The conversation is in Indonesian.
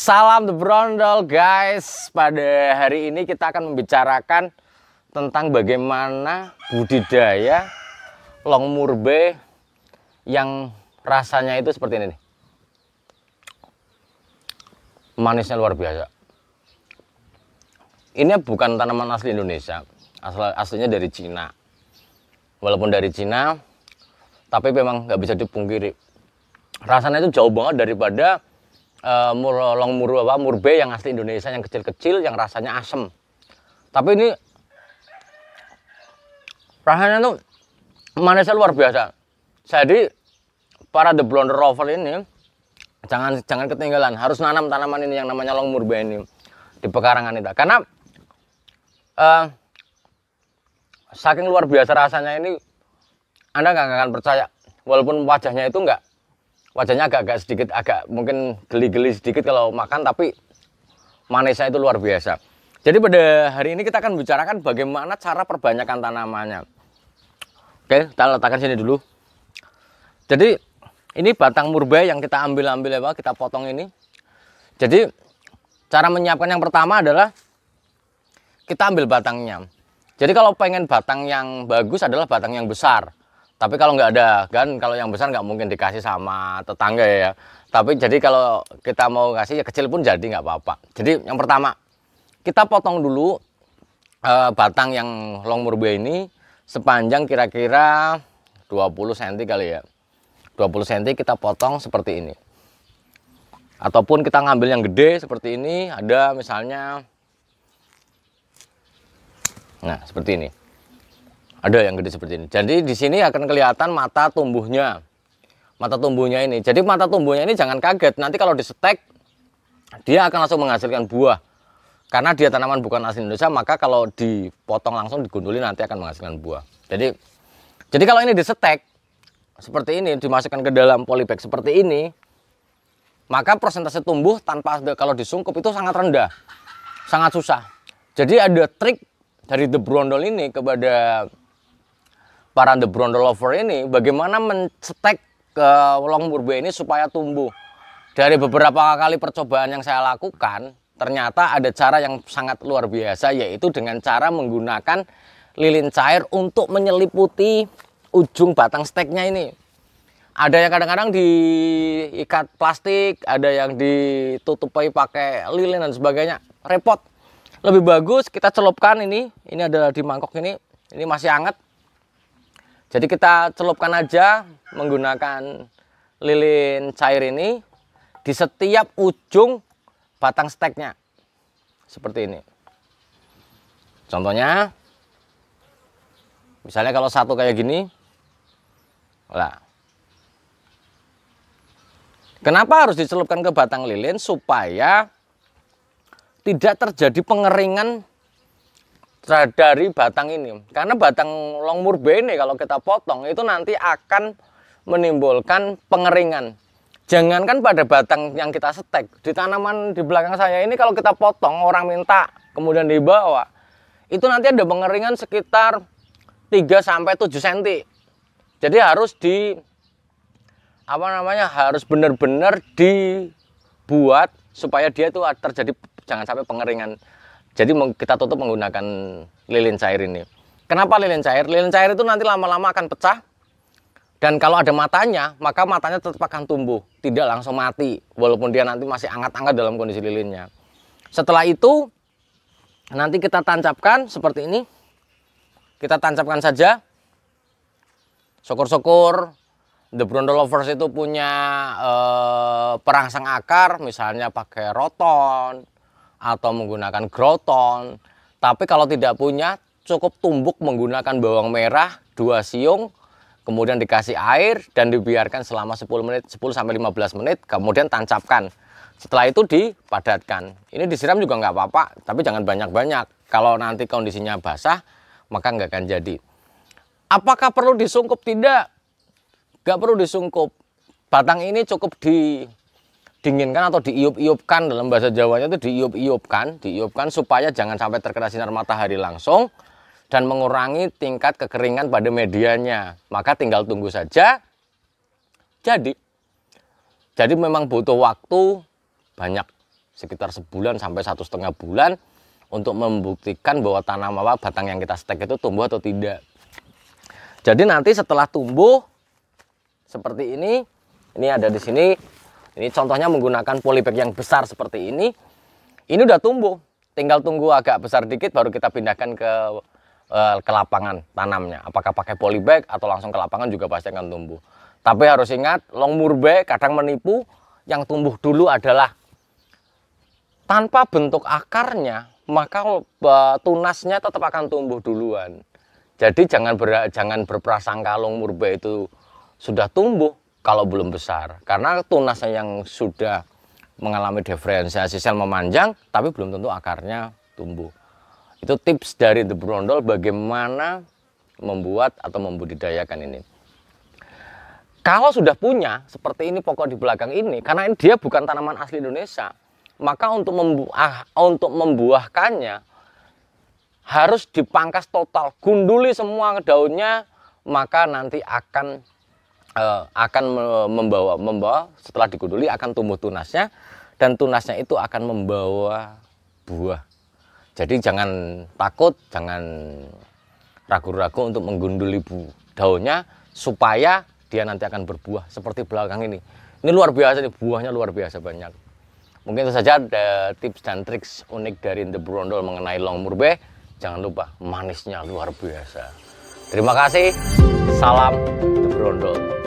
Salam The Brondol guys. Pada hari ini kita akan membicarakan tentang bagaimana budidaya long murbe yang rasanya itu seperti ini Manisnya luar biasa. Ini bukan tanaman asli Indonesia. Asal aslinya dari Cina. Walaupun dari Cina, tapi memang nggak bisa dipungkiri. Rasanya itu jauh banget daripada Eh, long apa murbe yang asli Indonesia yang kecil-kecil yang rasanya asem. Tapi ini rasanya tuh manisnya luar biasa. Jadi para The blonde Rover ini jangan jangan ketinggalan harus nanam tanaman ini yang namanya long murbe ini di pekarangan kita karena uh, saking luar biasa rasanya ini anda nggak akan percaya walaupun wajahnya itu nggak wajahnya agak-agak sedikit agak mungkin geli-geli sedikit kalau makan tapi manisnya itu luar biasa. Jadi pada hari ini kita akan bicarakan bagaimana cara perbanyakan tanamannya. Oke, kita letakkan sini dulu. Jadi ini batang murbei yang kita ambil-ambil ya, kita potong ini. Jadi cara menyiapkan yang pertama adalah kita ambil batangnya. Jadi kalau pengen batang yang bagus adalah batang yang besar tapi kalau nggak ada kan kalau yang besar nggak mungkin dikasih sama tetangga ya tapi jadi kalau kita mau kasih ya kecil pun jadi nggak apa-apa jadi yang pertama kita potong dulu eh, batang yang long murbe ini sepanjang kira-kira 20 cm kali ya 20 cm kita potong seperti ini ataupun kita ngambil yang gede seperti ini ada misalnya nah seperti ini ada yang gede seperti ini. Jadi di sini akan kelihatan mata tumbuhnya. Mata tumbuhnya ini. Jadi mata tumbuhnya ini jangan kaget. Nanti kalau disetek, dia akan langsung menghasilkan buah. Karena dia tanaman bukan asli Indonesia, maka kalau dipotong langsung digunduli nanti akan menghasilkan buah. Jadi jadi kalau ini disetek seperti ini, dimasukkan ke dalam polybag seperti ini, maka persentase tumbuh tanpa kalau disungkup itu sangat rendah, sangat susah. Jadi ada trik dari The Brondol ini kepada para The Brondol Lover ini bagaimana mencetek ke long murbe ini supaya tumbuh. Dari beberapa kali percobaan yang saya lakukan, ternyata ada cara yang sangat luar biasa yaitu dengan cara menggunakan lilin cair untuk menyeliputi ujung batang steknya ini. Ada yang kadang-kadang diikat plastik, ada yang ditutupi pakai lilin dan sebagainya. Repot. Lebih bagus kita celupkan ini. Ini adalah di mangkok ini. Ini masih hangat jadi kita celupkan aja menggunakan lilin cair ini di setiap ujung batang steknya. Seperti ini. Contohnya, misalnya kalau satu kayak gini, lah. Kenapa harus dicelupkan ke batang lilin? Supaya tidak terjadi pengeringan dari batang ini karena batang long ini kalau kita potong itu nanti akan menimbulkan pengeringan jangankan pada batang yang kita setek di tanaman di belakang saya ini kalau kita potong orang minta kemudian dibawa itu nanti ada pengeringan sekitar 3 sampai 7 cm jadi harus di apa namanya harus benar-benar dibuat supaya dia itu terjadi jangan sampai pengeringan jadi kita tutup menggunakan lilin cair ini. Kenapa lilin cair? Lilin cair itu nanti lama-lama akan pecah. Dan kalau ada matanya, maka matanya tetap akan tumbuh. Tidak langsung mati. Walaupun dia nanti masih hangat-hangat dalam kondisi lilinnya. Setelah itu, nanti kita tancapkan seperti ini. Kita tancapkan saja. Syukur-syukur The Brondo Lovers itu punya eh, perangsang akar, misalnya pakai roton, atau menggunakan groton. Tapi kalau tidak punya, cukup tumbuk menggunakan bawang merah, dua siung, kemudian dikasih air dan dibiarkan selama 10 menit, 10 sampai 15 menit, kemudian tancapkan. Setelah itu dipadatkan. Ini disiram juga nggak apa-apa, tapi jangan banyak-banyak. Kalau nanti kondisinya basah, maka nggak akan jadi. Apakah perlu disungkup? Tidak. Nggak perlu disungkup. Batang ini cukup di dinginkan atau diiup-iupkan dalam bahasa Jawanya itu diiup-iupkan, diiupkan supaya jangan sampai terkena sinar matahari langsung dan mengurangi tingkat kekeringan pada medianya. Maka tinggal tunggu saja. Jadi jadi memang butuh waktu banyak sekitar sebulan sampai satu setengah bulan untuk membuktikan bahwa tanam apa batang yang kita stek itu tumbuh atau tidak. Jadi nanti setelah tumbuh seperti ini, ini ada di sini ini contohnya menggunakan polybag yang besar seperti ini. Ini udah tumbuh, tinggal tunggu agak besar dikit baru kita pindahkan ke eh, ke lapangan tanamnya. Apakah pakai polybag atau langsung ke lapangan juga pasti akan tumbuh. Tapi harus ingat, long murbe kadang menipu. Yang tumbuh dulu adalah tanpa bentuk akarnya, maka eh, tunasnya tetap akan tumbuh duluan. Jadi jangan ber, jangan berprasangka long murbe itu sudah tumbuh, kalau belum besar. Karena tunasnya yang sudah mengalami diferensiasi sel memanjang, tapi belum tentu akarnya tumbuh. Itu tips dari The Brondol bagaimana membuat atau membudidayakan ini. Kalau sudah punya seperti ini pokok di belakang ini, karena ini dia bukan tanaman asli Indonesia, maka untuk membu ah, untuk membuahkannya harus dipangkas total, gunduli semua daunnya, maka nanti akan Eh, akan membawa membawa setelah dikuduli akan tumbuh tunasnya dan tunasnya itu akan membawa buah. Jadi jangan takut, jangan ragu-ragu untuk menggunduli bu daunnya supaya dia nanti akan berbuah seperti belakang ini. Ini luar biasa nih buahnya luar biasa banyak. Mungkin itu saja ada tips dan triks unik dari The Brondol mengenai long murbe. Jangan lupa manisnya luar biasa. Terima kasih. Salam The Brondol.